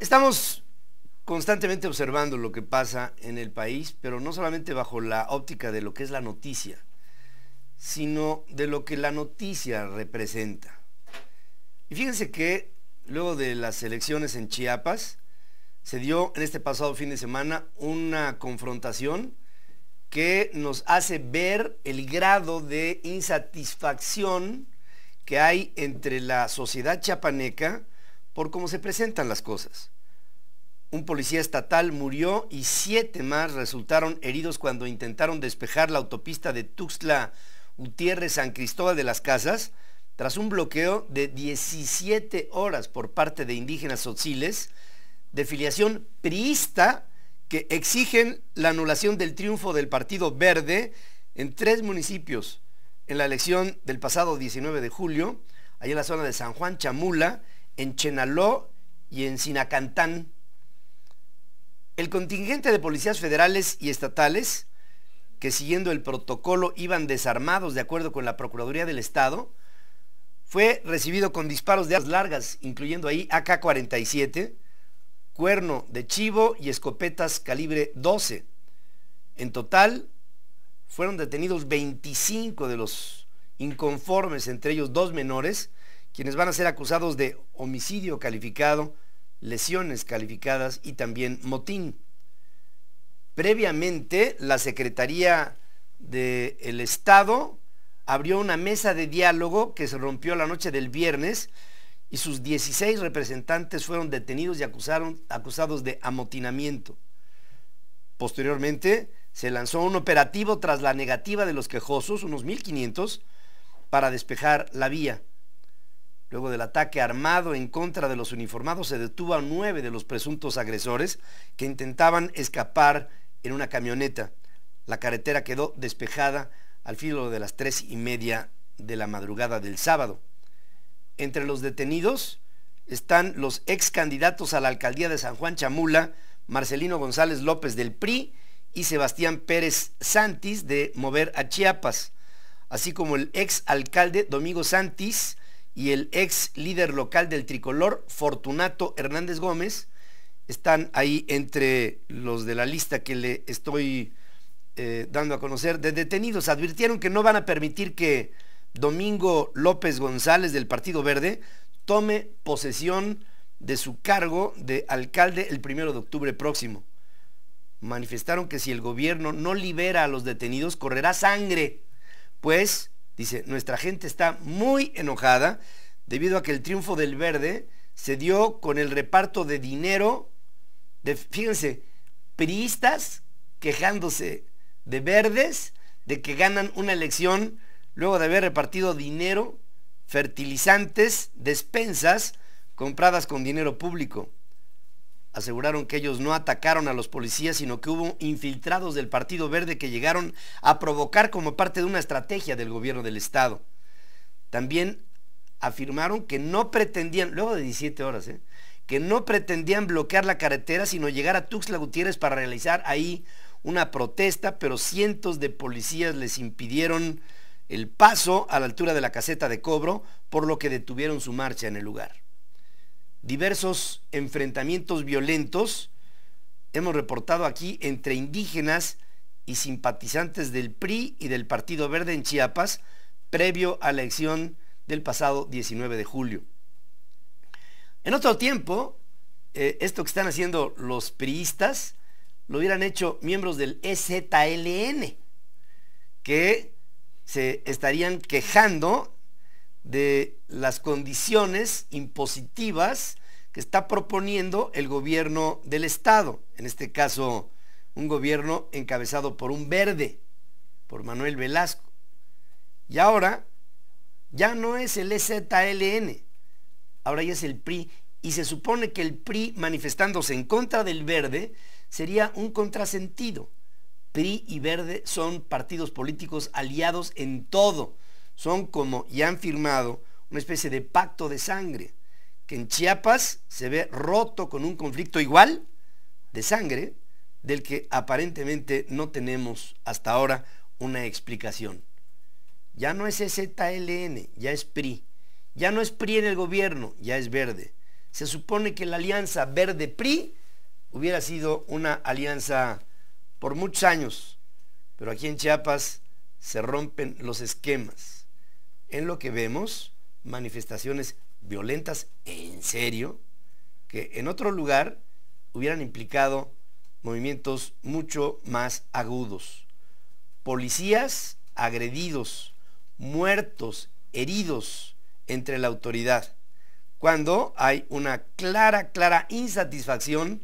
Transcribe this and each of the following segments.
estamos constantemente observando lo que pasa en el país, pero no solamente bajo la óptica de lo que es la noticia, sino de lo que la noticia representa. Y fíjense que luego de las elecciones en Chiapas, se dio en este pasado fin de semana una confrontación que nos hace ver el grado de insatisfacción que hay entre la sociedad chiapaneca, por cómo se presentan las cosas. Un policía estatal murió y siete más resultaron heridos cuando intentaron despejar la autopista de Tuxtla Gutiérrez San Cristóbal de las Casas tras un bloqueo de 17 horas por parte de indígenas sociles de filiación priista que exigen la anulación del triunfo del Partido Verde en tres municipios en la elección del pasado 19 de julio, allá en la zona de San Juan Chamula, en Chenaló y en Sinacantán. El contingente de policías federales y estatales, que siguiendo el protocolo iban desarmados de acuerdo con la Procuraduría del Estado, fue recibido con disparos de armas largas, incluyendo ahí AK-47, cuerno de chivo y escopetas calibre 12. En total, fueron detenidos 25 de los inconformes, entre ellos dos menores, quienes van a ser acusados de homicidio calificado, lesiones calificadas y también motín. Previamente, la Secretaría del Estado abrió una mesa de diálogo que se rompió la noche del viernes y sus 16 representantes fueron detenidos y acusaron, acusados de amotinamiento. Posteriormente, se lanzó un operativo tras la negativa de los quejosos, unos 1.500, para despejar la vía. Luego del ataque armado en contra de los uniformados, se detuvo a nueve de los presuntos agresores que intentaban escapar en una camioneta. La carretera quedó despejada al filo de las tres y media de la madrugada del sábado. Entre los detenidos están los ex candidatos a la alcaldía de San Juan Chamula, Marcelino González López del PRI y Sebastián Pérez Santis de Mover a Chiapas, así como el ex alcalde Domingo Santis, y el ex líder local del tricolor, Fortunato Hernández Gómez, están ahí entre los de la lista que le estoy eh, dando a conocer de detenidos. Advirtieron que no van a permitir que Domingo López González del Partido Verde tome posesión de su cargo de alcalde el primero de octubre próximo. Manifestaron que si el gobierno no libera a los detenidos, correrá sangre, pues Dice, nuestra gente está muy enojada debido a que el triunfo del verde se dio con el reparto de dinero de, fíjense, priistas quejándose de verdes, de que ganan una elección luego de haber repartido dinero, fertilizantes, despensas compradas con dinero público. Aseguraron que ellos no atacaron a los policías, sino que hubo infiltrados del Partido Verde que llegaron a provocar como parte de una estrategia del gobierno del Estado. También afirmaron que no pretendían, luego de 17 horas, ¿eh? que no pretendían bloquear la carretera, sino llegar a Tuxtla Gutiérrez para realizar ahí una protesta, pero cientos de policías les impidieron el paso a la altura de la caseta de cobro, por lo que detuvieron su marcha en el lugar diversos enfrentamientos violentos, hemos reportado aquí entre indígenas y simpatizantes del PRI y del Partido Verde en Chiapas, previo a la elección del pasado 19 de julio. En otro tiempo, eh, esto que están haciendo los priistas, lo hubieran hecho miembros del EZLN, que se estarían quejando de las condiciones impositivas que está proponiendo el gobierno del Estado, en este caso un gobierno encabezado por un verde, por Manuel Velasco. Y ahora ya no es el EZLN, ahora ya es el PRI. Y se supone que el PRI manifestándose en contra del verde sería un contrasentido. PRI y verde son partidos políticos aliados en todo son como y han firmado una especie de pacto de sangre que en Chiapas se ve roto con un conflicto igual de sangre del que aparentemente no tenemos hasta ahora una explicación. Ya no es ZLN, ya es PRI. Ya no es PRI en el gobierno, ya es verde. Se supone que la alianza verde-PRI hubiera sido una alianza por muchos años, pero aquí en Chiapas se rompen los esquemas en lo que vemos manifestaciones violentas en serio, que en otro lugar hubieran implicado movimientos mucho más agudos. Policías agredidos, muertos, heridos entre la autoridad, cuando hay una clara, clara insatisfacción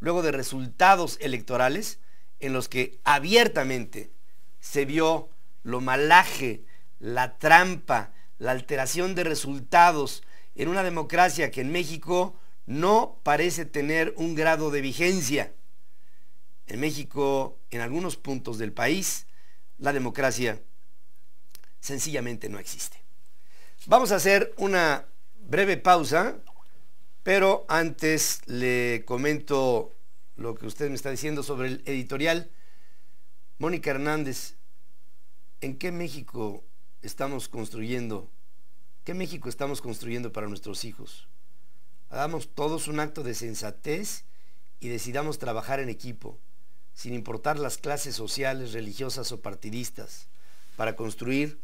luego de resultados electorales en los que abiertamente se vio lo malaje la trampa, la alteración de resultados en una democracia que en México no parece tener un grado de vigencia. En México, en algunos puntos del país, la democracia sencillamente no existe. Vamos a hacer una breve pausa, pero antes le comento lo que usted me está diciendo sobre el editorial. Mónica Hernández, ¿en qué México estamos construyendo? ¿Qué México estamos construyendo para nuestros hijos? Hagamos todos un acto de sensatez y decidamos trabajar en equipo, sin importar las clases sociales, religiosas o partidistas, para construir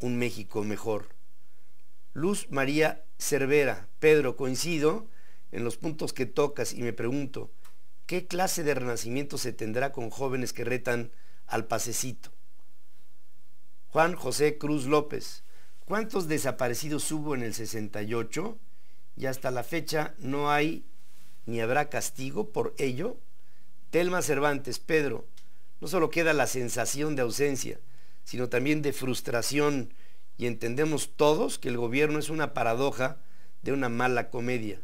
un México mejor. Luz María Cervera, Pedro, coincido en los puntos que tocas y me pregunto, ¿qué clase de renacimiento se tendrá con jóvenes que retan al pasecito? Juan José Cruz López. ¿Cuántos desaparecidos hubo en el 68? Y hasta la fecha no hay ni habrá castigo por ello. Telma Cervantes, Pedro, no solo queda la sensación de ausencia, sino también de frustración y entendemos todos que el gobierno es una paradoja de una mala comedia.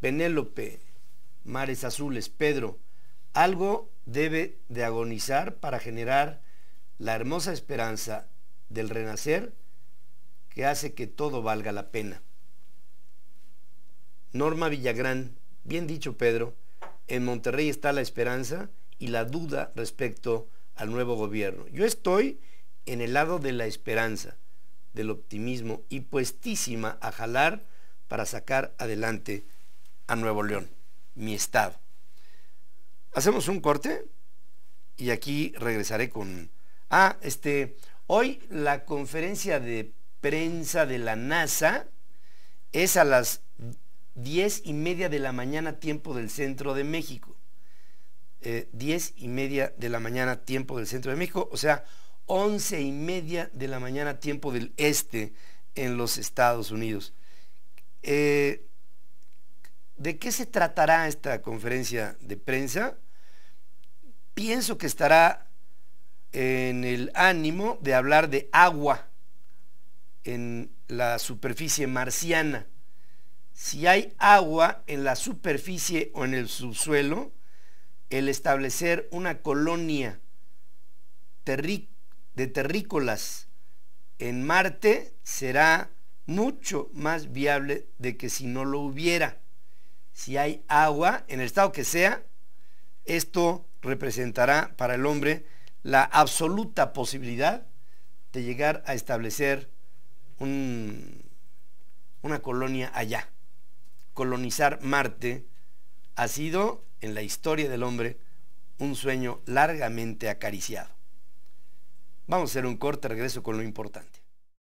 Penélope, Mares Azules, Pedro, algo debe de agonizar para generar la hermosa esperanza del renacer que hace que todo valga la pena. Norma Villagrán, bien dicho Pedro, en Monterrey está la esperanza y la duda respecto al nuevo gobierno. Yo estoy en el lado de la esperanza, del optimismo y puestísima a jalar para sacar adelante a Nuevo León, mi estado. Hacemos un corte y aquí regresaré con Ah, este, hoy la conferencia de prensa de la NASA es a las 10 y media de la mañana tiempo del centro de México. Eh, 10 y media de la mañana tiempo del centro de México, o sea, once y media de la mañana tiempo del este en los Estados Unidos. Eh, ¿De qué se tratará esta conferencia de prensa? Pienso que estará en el ánimo de hablar de agua en la superficie marciana. Si hay agua en la superficie o en el subsuelo, el establecer una colonia de terrícolas en Marte será mucho más viable de que si no lo hubiera. Si hay agua, en el estado que sea, esto representará para el hombre la absoluta posibilidad de llegar a establecer una colonia allá. Colonizar Marte ha sido, en la historia del hombre, un sueño largamente acariciado. Vamos a hacer un corte, regreso con lo importante.